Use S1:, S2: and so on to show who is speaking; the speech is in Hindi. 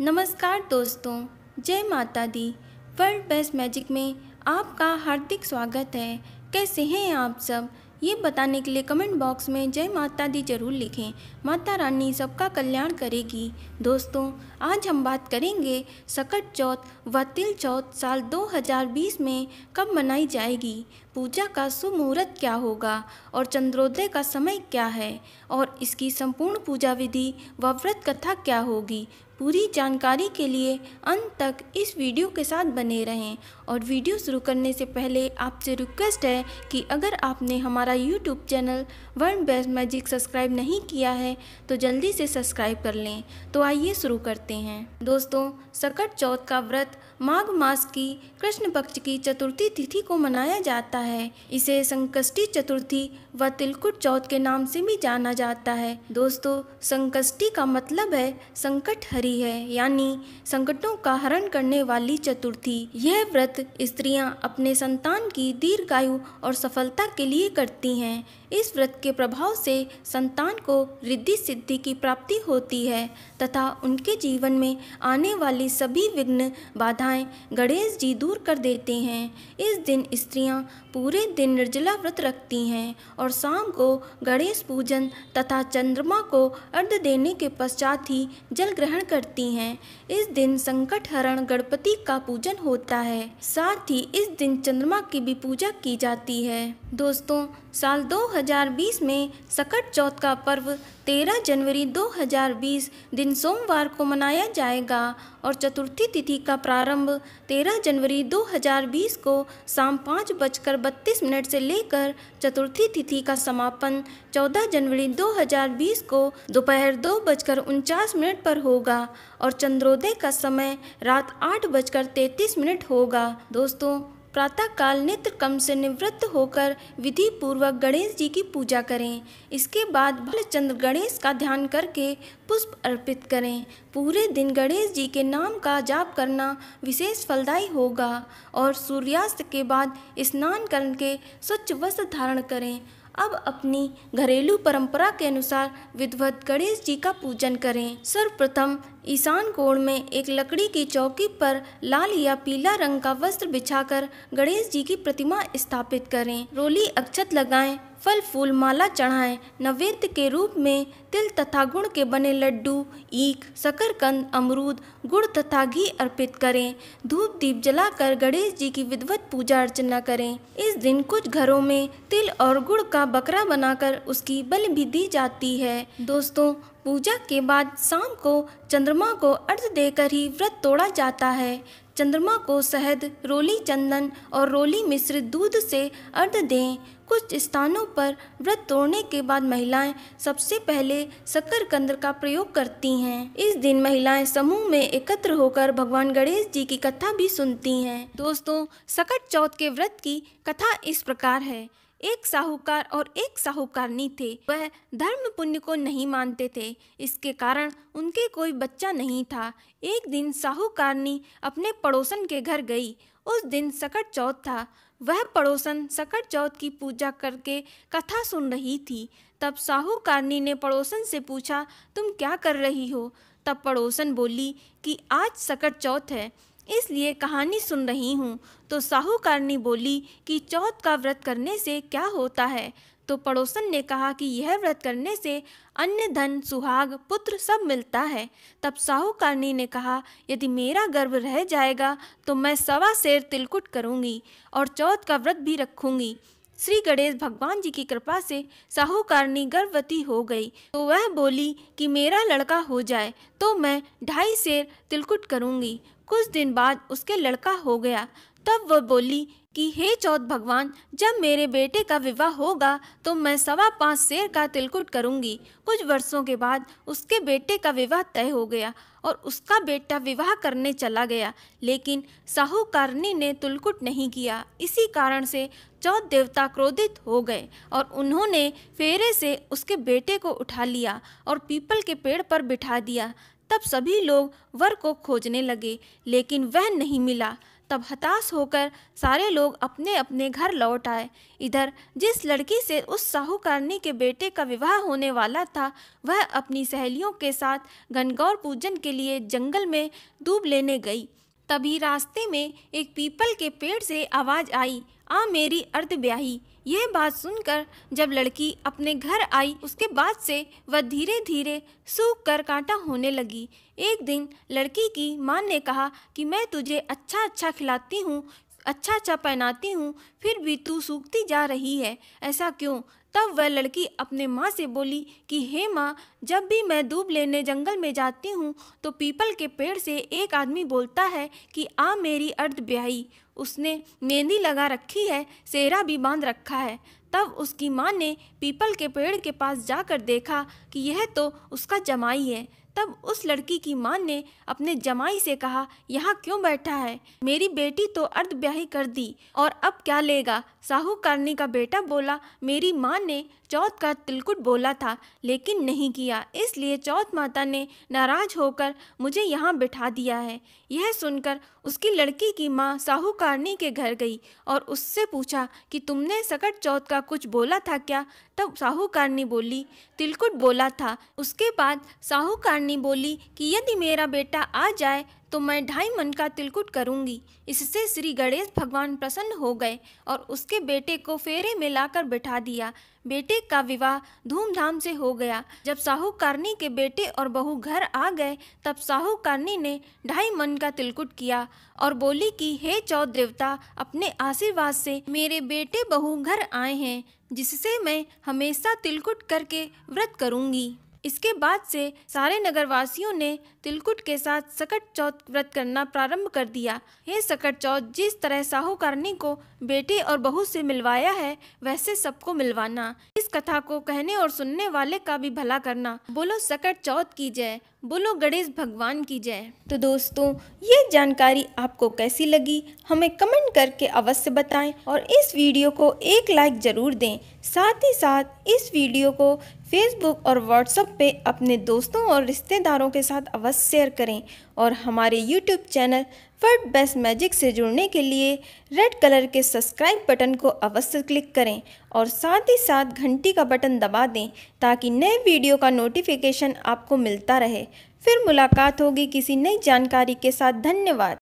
S1: नमस्कार दोस्तों जय माता दी वर्ल्ड बेस्ट मैजिक में आपका हार्दिक स्वागत है कैसे हैं आप सब ये बताने के लिए कमेंट बॉक्स में जय माता दी जरूर लिखें माता रानी सबका कल्याण करेगी दोस्तों आज हम बात करेंगे सकट चौथ व तिल चौथ साल 2020 में कब मनाई जाएगी पूजा का सुमुहूर्त क्या होगा और चंद्रोदय का समय क्या है और इसकी संपूर्ण पूजा विधि व व्रत कथा क्या होगी पूरी जानकारी के लिए अंत तक इस वीडियो के साथ बने रहें और वीडियो शुरू करने से पहले आपसे रिक्वेस्ट है कि अगर आपने हमारा YouTube channel World Best Magic subscribe नहीं किया है तो जल्दी से सब्सक्राइब कर लें तो आइए शुरू करते हैं दोस्तों सकट चौथ का व्रत माघ मास की कृष्ण पक्ष की चतुर्थी तिथि को मनाया जाता है है इसे संकष्टी चतुर्थी व तिलकुट चौथ के नाम से भी जाना जाता है दोस्तों संकष्टी का मतलब है संकट हरी है यानी संकटों का हरण करने वाली चतुर्थी यह व्रत स्त्रियां अपने संतान की दीर्घायु और सफलता के लिए करती हैं इस व्रत के प्रभाव से संतान को रिद्धि सिद्धि की प्राप्ति होती है तथा उनके जीवन में आने वाली सभी विघ्न बाधाएं गणेश जी दूर कर देते हैं इस दिन स्त्रियां पूरे दिन निर्जला व्रत रखती हैं और शाम को गणेश पूजन तथा चंद्रमा को अर्ध देने के पश्चात ही जल ग्रहण करती हैं इस दिन संकट हरण गणपति का पूजन होता है साथ ही इस दिन चंद्रमा की भी पूजा की जाती है दोस्तों साल दो 2020 में सकट चौथ का पर्व 13 जनवरी 2020 दिन सोमवार को मनाया जाएगा और चतुर्थी तिथि का प्रारंभ 13 जनवरी 2020 को शाम पाँच बजकर बत्तीस मिनट से लेकर चतुर्थी तिथि का समापन 14 जनवरी 2020 को दोपहर दो बजकर उनचास मिनट पर होगा और चंद्रोदय का समय रात आठ बजकर तैतीस मिनट होगा दोस्तों प्रातःकाल नित्र कम से निवृत्त होकर विधि पूर्वक गणेश जी की पूजा करें इसके बाद भलचंद्र गणेश का ध्यान करके पुष्प अर्पित करें पूरे दिन गणेश जी के नाम का जाप करना विशेष फलदायी होगा और सूर्यास्त के बाद स्नान करके स्वच्छ वस्त्र धारण करें अब अपनी घरेलू परंपरा के अनुसार विधवत गणेश जी का पूजन करें सर्वप्रथम ईशान कोण में एक लकड़ी की चौकी पर लाल या पीला रंग का वस्त्र बिछाकर गणेश जी की प्रतिमा स्थापित करें रोली अक्षत लगाएं फल फूल माला चढ़ाएं नवेद्य के रूप में तिल तथा गुड़ के बने लड्डू ईख शकरकंद अमरूद गुड़ तथा घी अर्पित करें धूप दीप जलाकर गणेश जी की विधवत पूजा अर्चना करें इस दिन कुछ घरों में तिल और गुड़ का बकरा बनाकर उसकी बल भी दी जाती है दोस्तों पूजा के बाद शाम को चंद्रमा को अर्घ देकर ही व्रत तोड़ा जाता है चंद्रमा को शहद रोली चंदन और रोली मिश्र दूध से अर्घ दें कुछ स्थानों पर व्रत तोड़ने के बाद महिलाएं सबसे पहले शक्करकंद का प्रयोग करती हैं इस दिन महिलाएं समूह में एकत्र होकर भगवान गणेश जी की कथा भी सुनती हैं दोस्तों सकट चौथ के व्रत की कथा इस प्रकार है एक साहूकार और एक साहूकारनी थे वह धर्म पुण्य को नहीं मानते थे इसके कारण उनके कोई बच्चा नहीं था एक दिन साहूकारनी अपने पड़ोसन के घर गई उस दिन सकट चौथ था वह पड़ोसन सकट चौथ की पूजा करके कथा सुन रही थी तब साहूकारनी ने पड़ोसन से पूछा तुम क्या कर रही हो तब पड़ोसन बोली कि आज सकट चौथ है इसलिए कहानी सुन रही हूँ तो साहूकारनी बोली कि चौथ का व्रत करने से क्या होता है तो पड़ोसन ने कहा कि यह व्रत करने से अन्य धन सुहाग पुत्र सब मिलता है तब साहूकारनी ने कहा यदि मेरा गर्भ रह जाएगा तो मैं सवा शेर तिलकुट करूँगी और चौथ का व्रत भी रखूँगी श्री गणेश भगवान जी की कृपा से साहूकारनी गर्भवती हो गई तो वह बोली कि मेरा लड़का हो जाए तो मैं ढाई शेर तिलकुट करूँगी कुछ दिन बाद उसके लड़का हो गया तब वह बोली कि हे चौथ भगवान जब मेरे बेटे का विवाह होगा तो मैं सवा पाँच शेर का तिलकुट करूंगी कुछ वर्षों के बाद उसके बेटे का विवाह तय हो गया और उसका बेटा विवाह करने चला गया लेकिन साहूकारनी ने तिलकुट नहीं किया इसी कारण से चौथ देवता क्रोधित हो गए और उन्होंने फेरे से उसके बेटे को उठा लिया और पीपल के पेड़ पर बिठा दिया तब सभी लोग वर को खोजने लगे लेकिन वह नहीं मिला तब हताश होकर सारे लोग अपने अपने घर लौट आए इधर जिस लड़की से उस साहूकारनी के बेटे का विवाह होने वाला था वह अपनी सहेलियों के साथ गणगौर पूजन के लिए जंगल में डूब लेने गई तभी रास्ते में एक पीपल के पेड़ से आवाज़ आई आ मेरी अर्धब्याही यह बात सुनकर जब लड़की अपने घर आई उसके बाद से वह धीरे धीरे सूख कर कांटा होने लगी एक दिन लड़की की माँ ने कहा कि मैं तुझे अच्छा अच्छा खिलाती हूँ अच्छा अच्छा पहनाती हूँ फिर भी तू सूखती जा रही है ऐसा क्यों तब वह लड़की अपने माँ से बोली कि हे माँ जब भी मैं दूब लेने जंगल में जाती हूँ तो पीपल के पेड़ से एक आदमी बोलता है कि आ मेरी अर्ध ब्याई उसने मेहंदी लगा रखी है सेहरा भी बांध रखा है तब उसकी माँ ने पीपल के पेड़ के पास जाकर देखा कि यह तो उसका जमाई है तब उस लड़की की माँ ने अपने जमाई से कहा यहाँ क्यों बैठा है मेरी बेटी तो अर्धब्याही कर दी और अब क्या लेगा साहूकारनी का बेटा बोला मेरी माँ ने चौथ का तिलकुट बोला था लेकिन नहीं किया इसलिए चौथ माता ने नाराज होकर मुझे यहाँ बिठा दिया है यह सुनकर उसकी लड़की की माँ साहूकारनी के घर गई और उससे पूछा कि तुमने सकट चौथ का कुछ बोला था क्या तब साहूकारनी बोली तिलकुट बोला था उसके बाद साहूकारनी बोली कि यदि मेरा बेटा आ जाए तो मैं ढाई मन का तिलकुट करूंगी इससे श्री गणेश भगवान प्रसन्न हो गए और उसके बेटे को फेरे में लाकर बैठा दिया बेटे का विवाह धूमधाम से हो गया जब साहूकारनी के बेटे और बहू घर आ गए तब साहूकारनी ने ढाई मन का तिलकुट किया और बोली कि हे चौ देवता अपने आशीर्वाद से मेरे बेटे बहू घर आए हैं जिससे मैं हमेशा तिलकुट करके व्रत करूंगी इसके बाद से सारे नगरवासियों ने तिलकुट के साथ सकट चौथ व्रत करना प्रारंभ कर दिया ये सकट चौथ जिस तरह साहूकारनी को बेटे और बहू से मिलवाया है वैसे सबको मिलवाना इस कथा को कहने और सुनने वाले का भी भला करना बोलो सकट चौथ की जय बोलो गणेश भगवान की जय तो दोस्तों ये जानकारी आपको कैसी लगी हमें कमेंट करके अवश्य बताएं और इस वीडियो को एक लाइक ज़रूर दें साथ ही साथ इस वीडियो को फेसबुक और व्हाट्सएप पे अपने दोस्तों और रिश्तेदारों के साथ अवश्य शेयर करें और हमारे YouTube channel World Best Magic से जुड़ने के लिए रेड कलर के सब्सक्राइब बटन को अवश्य क्लिक करें और साथ ही साथ घंटी का बटन दबा दें ताकि नए वीडियो का नोटिफिकेशन आपको मिलता रहे फिर मुलाकात होगी किसी नई जानकारी के साथ धन्यवाद